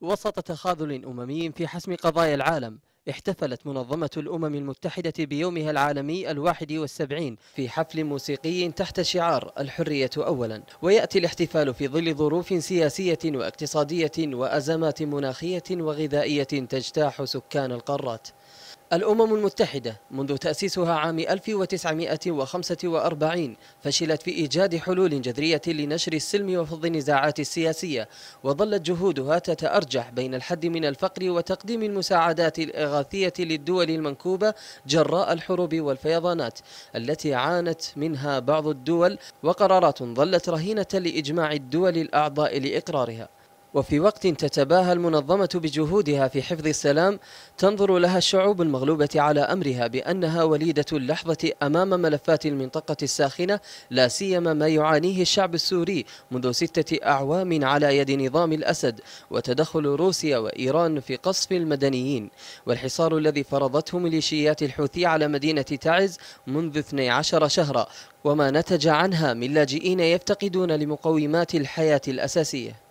وسط تخاذل أممي في حسم قضايا العالم احتفلت منظمة الأمم المتحدة بيومها العالمي الواحد والسبعين في حفل موسيقي تحت شعار الحرية أولا ويأتي الاحتفال في ظل ظروف سياسية واقتصادية وأزمات مناخية وغذائية تجتاح سكان القارات الأمم المتحدة منذ تأسيسها عام 1945 فشلت في إيجاد حلول جذرية لنشر السلم وفض النزاعات السياسية وظلت جهودها تتأرجح بين الحد من الفقر وتقديم المساعدات الإغاثية للدول المنكوبة جراء الحروب والفيضانات التي عانت منها بعض الدول وقرارات ظلت رهينة لإجماع الدول الأعضاء لإقرارها وفي وقت تتباهى المنظمة بجهودها في حفظ السلام تنظر لها الشعوب المغلوبة على أمرها بأنها وليدة اللحظة أمام ملفات المنطقة الساخنة لا سيما ما يعانيه الشعب السوري منذ ستة أعوام على يد نظام الأسد وتدخل روسيا وإيران في قصف المدنيين والحصار الذي فرضته ميليشيات الحوثي على مدينة تعز منذ 12 شهرا وما نتج عنها من لاجئين يفتقدون لمقومات الحياة الأساسية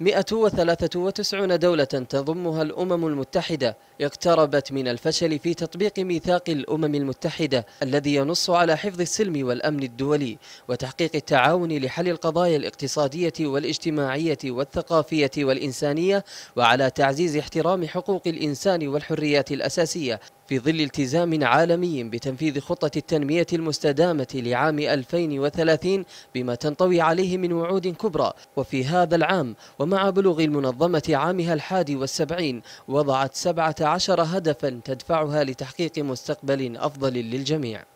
193 دولة تضمها الأمم المتحدة اقتربت من الفشل في تطبيق ميثاق الأمم المتحدة الذي ينص على حفظ السلم والأمن الدولي وتحقيق التعاون لحل القضايا الاقتصادية والاجتماعية والثقافية والإنسانية وعلى تعزيز احترام حقوق الإنسان والحريات الأساسية في ظل التزام عالمي بتنفيذ خطة التنمية المستدامة لعام 2030 بما تنطوي عليه من وعود كبرى وفي هذا العام ومع بلوغ المنظمة عامها الحادي والسبعين وضعت 17 هدفا تدفعها لتحقيق مستقبل أفضل للجميع